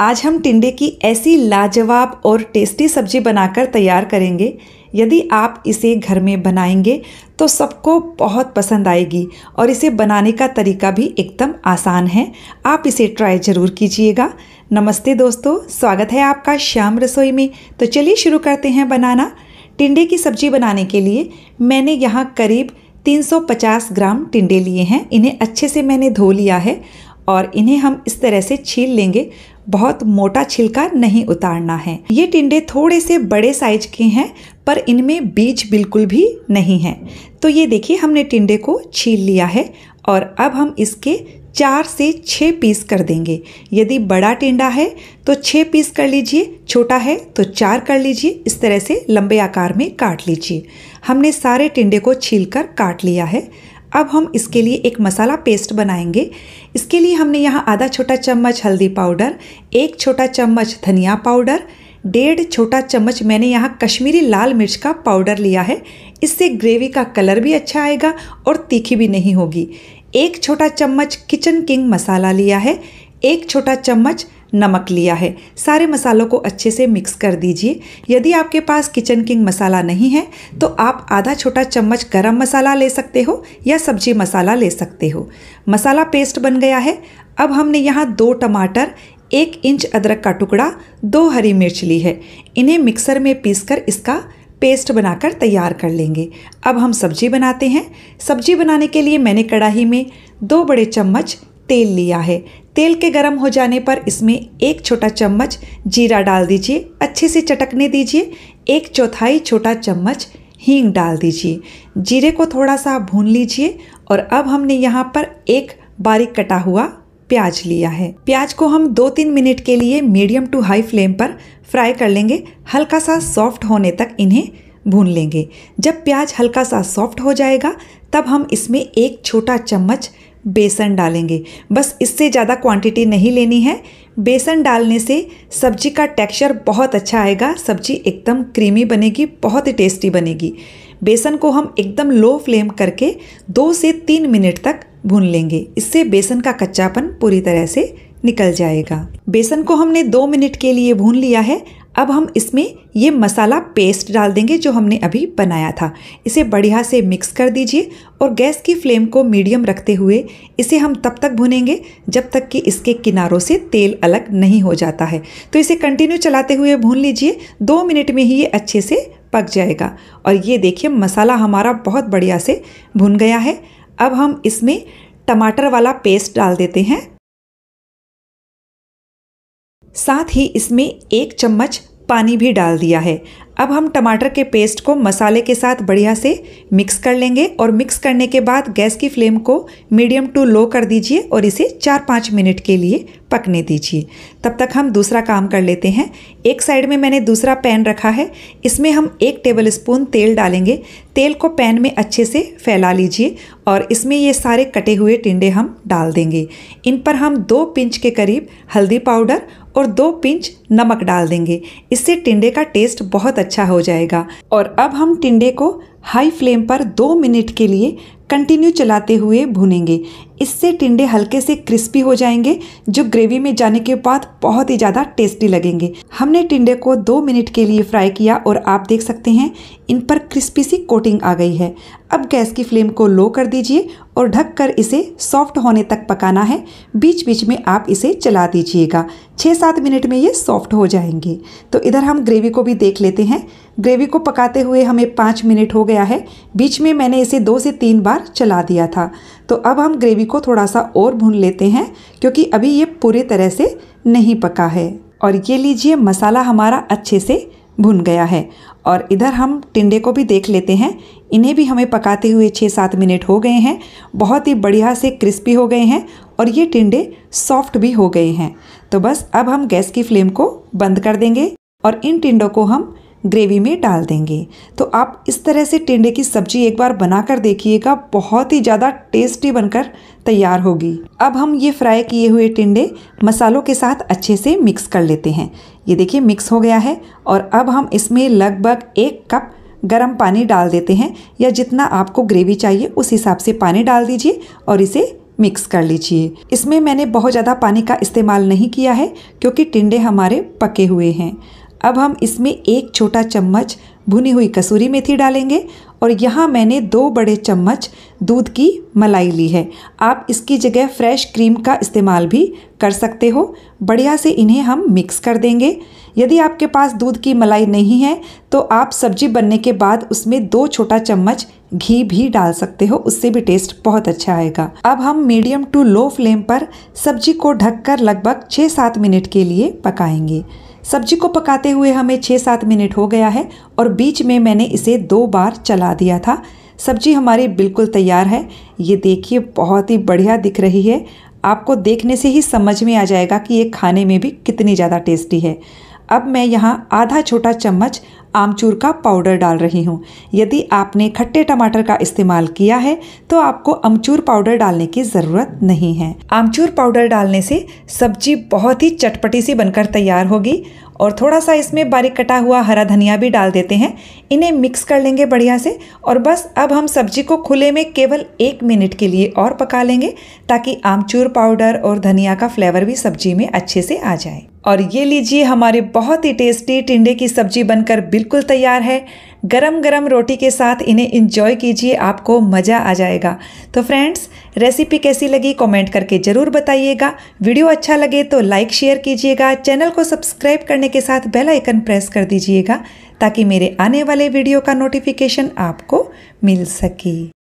आज हम टिंडे की ऐसी लाजवाब और टेस्टी सब्जी बनाकर तैयार करेंगे यदि आप इसे घर में बनाएंगे तो सबको बहुत पसंद आएगी और इसे बनाने का तरीका भी एकदम आसान है आप इसे ट्राई ज़रूर कीजिएगा नमस्ते दोस्तों स्वागत है आपका श्याम रसोई में तो चलिए शुरू करते हैं बनाना टिंडे की सब्जी बनाने के लिए मैंने यहाँ करीब 350 ग्राम टिंडे लिए हैं इन्हें अच्छे से मैंने धो लिया है और इन्हें हम इस तरह से छील लेंगे बहुत मोटा छिलका नहीं उतारना है ये टिंडे थोड़े से बड़े साइज के हैं पर इनमें बीज बिल्कुल भी नहीं है तो ये देखिए हमने टिंडे को छील लिया है और अब हम इसके चार से छः पीस कर देंगे यदि बड़ा टिंडा है तो छः पीस कर लीजिए छोटा है तो चार कर लीजिए इस तरह से लंबे आकार में काट लीजिए हमने सारे टिंडे को छील कर काट लिया है अब हम इसके लिए एक मसाला पेस्ट बनाएंगे इसके लिए हमने यहाँ आधा छोटा चम्मच हल्दी पाउडर एक छोटा चम्मच धनिया पाउडर डेढ़ छोटा चम्मच मैंने यहाँ कश्मीरी लाल मिर्च का पाउडर लिया है इससे ग्रेवी का कलर भी अच्छा आएगा और तीखी भी नहीं होगी एक छोटा चम्मच किचन किंग मसाला लिया है एक छोटा चम्मच नमक लिया है सारे मसालों को अच्छे से मिक्स कर दीजिए यदि आपके पास किचन किंग मसाला नहीं है तो आप आधा छोटा चम्मच गरम मसाला ले सकते हो या सब्जी मसाला ले सकते हो मसाला पेस्ट बन गया है अब हमने यहाँ दो टमाटर एक इंच अदरक का टुकड़ा दो हरी मिर्च ली है इन्हें मिक्सर में पीस इसका पेस्ट बनाकर तैयार कर लेंगे अब हम सब्जी बनाते हैं सब्जी बनाने के लिए मैंने कढ़ाही में दो बड़े चम्मच तेल लिया है तेल के गर्म हो जाने पर इसमें एक छोटा चम्मच जीरा डाल दीजिए अच्छे से चटकने दीजिए एक चौथाई छोटा चम्मच हींग डाल दीजिए जीरे को थोड़ा सा भून लीजिए और अब हमने यहाँ पर एक बारीक कटा हुआ प्याज लिया है प्याज को हम दो तीन मिनट के लिए मीडियम टू हाई फ्लेम पर फ्राई कर लेंगे हल्का सा सॉफ्ट होने तक इन्हें भून लेंगे जब प्याज हल्का सा सॉफ्ट हो जाएगा तब हम इसमें एक छोटा चम्मच बेसन डालेंगे बस इससे ज़्यादा क्वांटिटी नहीं लेनी है बेसन डालने से सब्जी का टेक्सचर बहुत अच्छा आएगा सब्जी एकदम क्रीमी बनेगी बहुत ही टेस्टी बनेगी बेसन को हम एकदम लो फ्लेम करके दो से तीन मिनट तक भून लेंगे इससे बेसन का कच्चापन पूरी तरह से निकल जाएगा बेसन को हमने दो मिनट के लिए भून लिया है अब हम इसमें ये मसाला पेस्ट डाल देंगे जो हमने अभी बनाया था इसे बढ़िया से मिक्स कर दीजिए और गैस की फ्लेम को मीडियम रखते हुए इसे हम तब तक भुनेंगे जब तक कि इसके किनारों से तेल अलग नहीं हो जाता है तो इसे कंटिन्यू चलाते हुए भून लीजिए दो मिनट में ही ये अच्छे से पक जाएगा और ये देखिए मसाला हमारा बहुत बढ़िया से भुन गया है अब हम इसमें टमाटर वाला पेस्ट डाल देते हैं साथ ही इसमें एक चम्मच पानी भी डाल दिया है अब हम टमाटर के पेस्ट को मसाले के साथ बढ़िया से मिक्स कर लेंगे और मिक्स करने के बाद गैस की फ्लेम को मीडियम टू लो कर दीजिए और इसे चार पाँच मिनट के लिए पकने दीजिए तब तक हम दूसरा काम कर लेते हैं एक साइड में मैंने दूसरा पैन रखा है इसमें हम एक टेबल स्पून तेल डालेंगे तेल को पैन में अच्छे से फैला लीजिए और इसमें ये सारे कटे हुए टिंडे हम डाल देंगे इन पर हम दो पिंच के करीब हल्दी पाउडर और दो पिंच नमक डाल देंगे इससे टिंडे का टेस्ट बहुत अच्छा हो जाएगा और अब हम टिंडे को हाई फ्लेम पर दो मिनट के लिए कंटिन्यू चलाते हुए भुनेंगे इससे टिंडे हल्के से क्रिस्पी हो जाएंगे जो ग्रेवी में जाने के बाद बहुत ही ज़्यादा टेस्टी लगेंगे हमने टिंडे को दो मिनट के लिए फ्राई किया और आप देख सकते हैं इन पर क्रिस्पी सी कोटिंग आ गई है अब गैस की फ्लेम को लो कर दीजिए और ढक कर इसे सॉफ्ट होने तक पकाना है बीच बीच में आप इसे चला दीजिएगा छः सात मिनट में ये सॉफ्ट हो जाएंगे तो इधर हम ग्रेवी को भी देख लेते हैं ग्रेवी को पकाते हुए हमें पाँच मिनट हो गया है बीच में मैंने इसे दो से तीन बार बार चला दिया था तो अब हम ग्रेवी को थोड़ा सा और भून लेते हैं क्योंकि अभी ये पूरी तरह से नहीं पका है और ये लीजिए मसाला हमारा अच्छे से भुन गया है और इधर हम टिंडे को भी देख लेते हैं इन्हें भी हमें पकाते हुए छः सात मिनट हो गए हैं बहुत ही बढ़िया से क्रिस्पी हो गए हैं और ये टिंडे सॉफ्ट भी हो गए हैं तो बस अब हम गैस की फ्लेम को बंद कर देंगे और इन टिंडों को हम ग्रेवी में डाल देंगे तो आप इस तरह से टिंडे की सब्जी एक बार बनाकर देखिएगा बहुत ही ज़्यादा टेस्टी बनकर तैयार होगी अब हम ये फ्राई किए हुए टिंडे मसालों के साथ अच्छे से मिक्स कर लेते हैं ये देखिए मिक्स हो गया है और अब हम इसमें लगभग एक कप गर्म पानी डाल देते हैं या जितना आपको ग्रेवी चाहिए उस हिसाब से पानी डाल दीजिए और इसे मिक्स कर लीजिए इसमें मैंने बहुत ज़्यादा पानी का इस्तेमाल नहीं किया है क्योंकि टिंडे हमारे पके हुए हैं अब हम इसमें एक छोटा चम्मच भुनी हुई कसूरी मेथी डालेंगे और यहाँ मैंने दो बड़े चम्मच दूध की मलाई ली है आप इसकी जगह फ्रेश क्रीम का इस्तेमाल भी कर सकते हो बढ़िया से इन्हें हम मिक्स कर देंगे यदि आपके पास दूध की मलाई नहीं है तो आप सब्जी बनने के बाद उसमें दो छोटा चम्मच घी भी डाल सकते हो उससे भी टेस्ट बहुत अच्छा आएगा अब हम मीडियम टू लो फ्लेम पर सब्जी को ढककर लगभग छः सात मिनट के लिए पकाएंगे सब्जी को पकाते हुए हमें छः सात मिनट हो गया है और बीच में मैंने इसे दो बार चला दिया था सब्जी हमारी बिल्कुल तैयार है ये देखिए बहुत ही बढ़िया दिख रही है आपको देखने से ही समझ में आ जाएगा कि ये खाने में भी कितनी ज़्यादा टेस्टी है अब मैं यहाँ आधा छोटा चम्मच आमचूर का पाउडर डाल रही हूँ यदि आपने खट्टे टमाटर का इस्तेमाल किया है तो आपको अमचूर पाउडर डालने की ज़रूरत नहीं है आमचूर पाउडर डालने से सब्जी बहुत ही चटपटी सी बनकर तैयार होगी और थोड़ा सा इसमें बारीक कटा हुआ हरा धनिया भी डाल देते हैं इन्हें मिक्स कर लेंगे बढ़िया से और बस अब हम सब्जी को खुले में केवल एक मिनट के लिए और पका लेंगे ताकि आमचूर पाउडर और धनिया का फ्लेवर भी सब्जी में अच्छे से आ जाए और ये लीजिए हमारे बहुत ही टेस्टी टिंडे की सब्जी बनकर बिल्कुल तैयार है गरम गरम रोटी के साथ इन्हें इंजॉय कीजिए आपको मज़ा आ जाएगा तो फ्रेंड्स रेसिपी कैसी लगी कमेंट करके ज़रूर बताइएगा वीडियो अच्छा लगे तो लाइक शेयर कीजिएगा चैनल को सब्सक्राइब करने के साथ बेल आइकन प्रेस कर दीजिएगा ताकि मेरे आने वाले वीडियो का नोटिफिकेशन आपको मिल सके